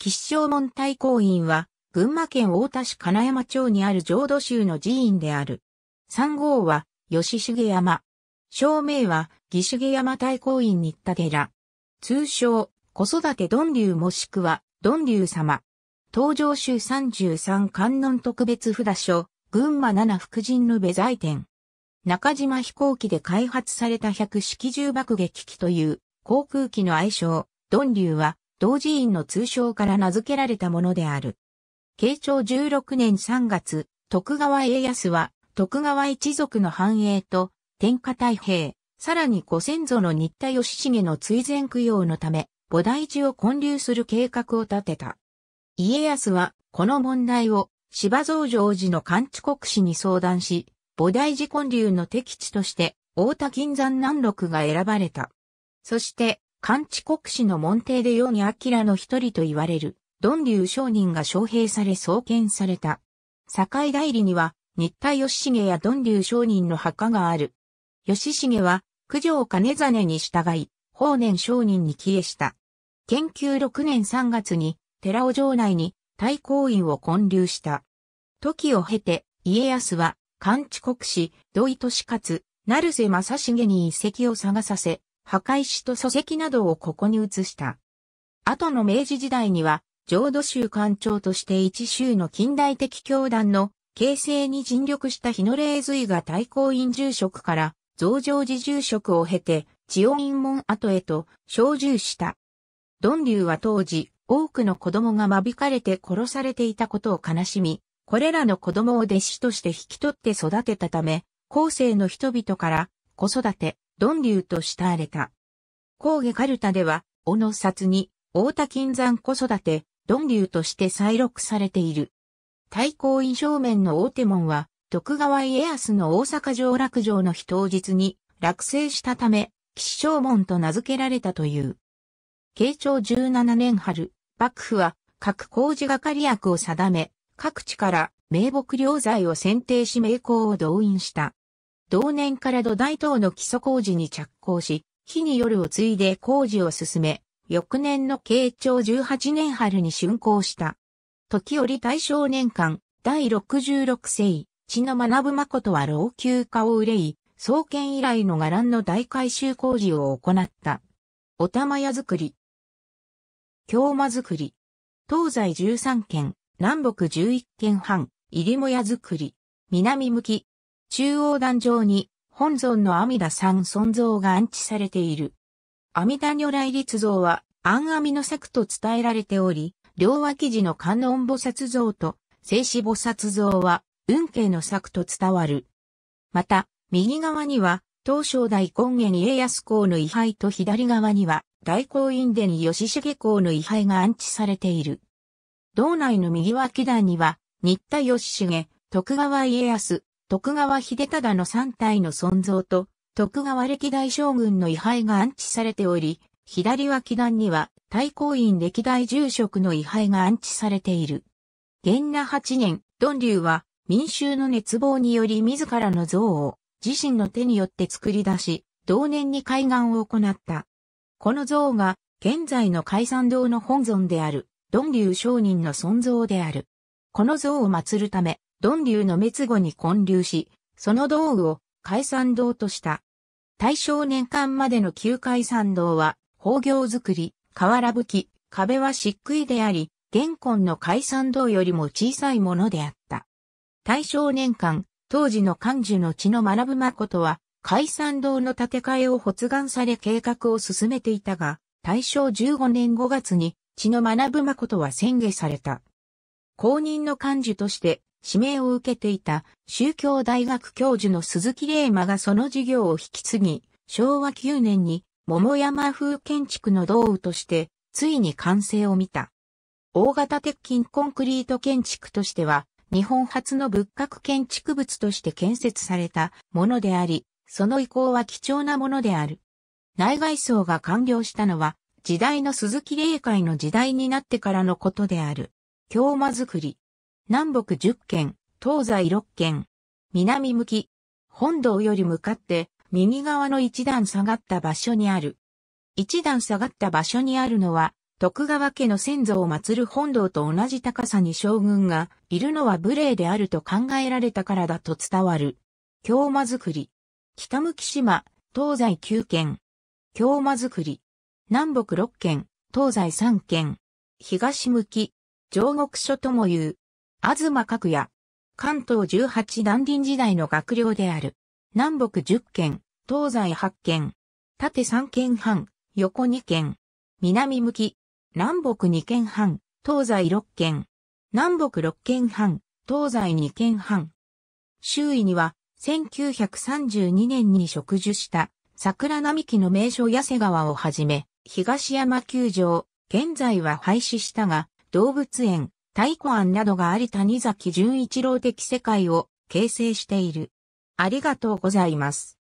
吉祥門大公院は、群馬県太田市金山町にある浄土宗の寺院である。三号は、吉重山。正名は、義重山大公院った寺。通称、子育てドン流もしくは、ドン流様。登場州33観音特別札所、群馬七福神のベ財店。中島飛行機で開発された百式銃爆撃機という航空機の愛称、ドン流は同寺院の通称から名付けられたものである。慶長16年3月、徳川家康は、徳川一族の繁栄と、天下太平、さらにご先祖の新田義重の追善供養のため、菩提寺を建立する計画を立てた。家康は、この問題を、芝増上寺の勘地国史に相談し、菩提寺建立の敵地として、大田金山南麓が選ばれた。そして、漢地国史の門弟で世に明の一人と言われる、ドンリュ商人が招聘され創建された。堺代理には、日田義重やドンリュ商人の墓がある。義重は、九条兼真に従い、法然商人に帰依した。研究6年3月に、寺尾城内に、太閤院を建立した。時を経て、家康は、漢地国史、土井利勝、成瀬正成に遺跡を探させ、墓石と礎石などをここに移した。後の明治時代には、浄土宗官庁として一州の近代的教団の形成に尽力した日野霊髄が大公院住職から増上寺住職を経て、千代院門跡へと小住した。ドン流は当時、多くの子供がまびかれて殺されていたことを悲しみ、これらの子供を弟子として引き取って育てたため、後世の人々から、子育て、ドンリュウと慕われた。高下カルタでは、小野札に、大田金山子育て、ドンリュウとして再録されている。太閤院正面の大手門は、徳川家康の大阪城落城の日当日に落成したため、吉祥門と名付けられたという。慶長17年春、幕府は各工事係役を定め、各地から名木領材を選定し名工を動員した。同年から土台等の基礎工事に着工し、日に夜を継いで工事を進め、翌年の慶長18年春に竣工した。時折大正年間、第66世、地の学ぶ誠は老朽化を憂い、創建以来の伽藍の大改修工事を行った。お玉屋作り。京間作り。東西13軒、南北11軒半、入も屋作り。南向き、中央壇上に本尊の阿弥陀三尊像が安置されている。阿弥陀如来立像は安阿弥の作と伝えられており、両脇寺の観音菩薩像と静止菩薩像は運慶の作と伝わる。また、右側には東照大根源家康公の位牌と左側には大光院殿吉重公の位牌が安置されている。道内の右脇壇には、新田義重、徳川家康、徳川秀忠の三体の尊像と、徳川歴代将軍の位牌が安置されており、左脇段には、大公院歴代住職の位牌が安置されている。元那八年、ドンリュウは、民衆の熱望により自らの像を、自身の手によって作り出し、同年に開眼を行った。この像が、現在の海山堂の本尊である、ドンリュウ商人の尊像である。この像を祀るため、鈍流の滅後に混流し、その道具を解散道とした。大正年間までの旧解散道は、宝行作り、瓦吹き、壁は漆喰であり、現今の解散道よりも小さいものであった。大正年間、当時の漢樹の血の学ぶ誠は、解散道の建て替えを発願され計画を進めていたが、大正15年5月に、血の学ぶ誠は宣言された。公認の漢事として、指名を受けていた宗教大学教授の鈴木霊馬がその事業を引き継ぎ、昭和9年に桃山風建築の道具として、ついに完成を見た。大型鉄筋コンクリート建築としては、日本初の仏閣建築物として建設されたものであり、その遺構は貴重なものである。内外装が完了したのは、時代の鈴木霊界の時代になってからのことである。京間作り。南北10県、東西6県、南向き、本堂より向かって右側の一段下がった場所にある。一段下がった場所にあるのは、徳川家の先祖を祀る本堂と同じ高さに将軍がいるのは無礼であると考えられたからだと伝わる。京間作り。北向島、東西9県。京間作り。南北6県、東西3県。東向き、上国書とも言う。東角也。関東18団林時代の学寮である。南北10県、東西8県。縦3県半、横2県。南向き。南北2県半、東西6県。南北6県半、東西2県半。周囲には、1932年に植樹した桜並木の名所八瀬川をはじめ、東山球場、現在は廃止したが、動物園、太鼓庵などがあり谷崎潤一郎的世界を形成している。ありがとうございます。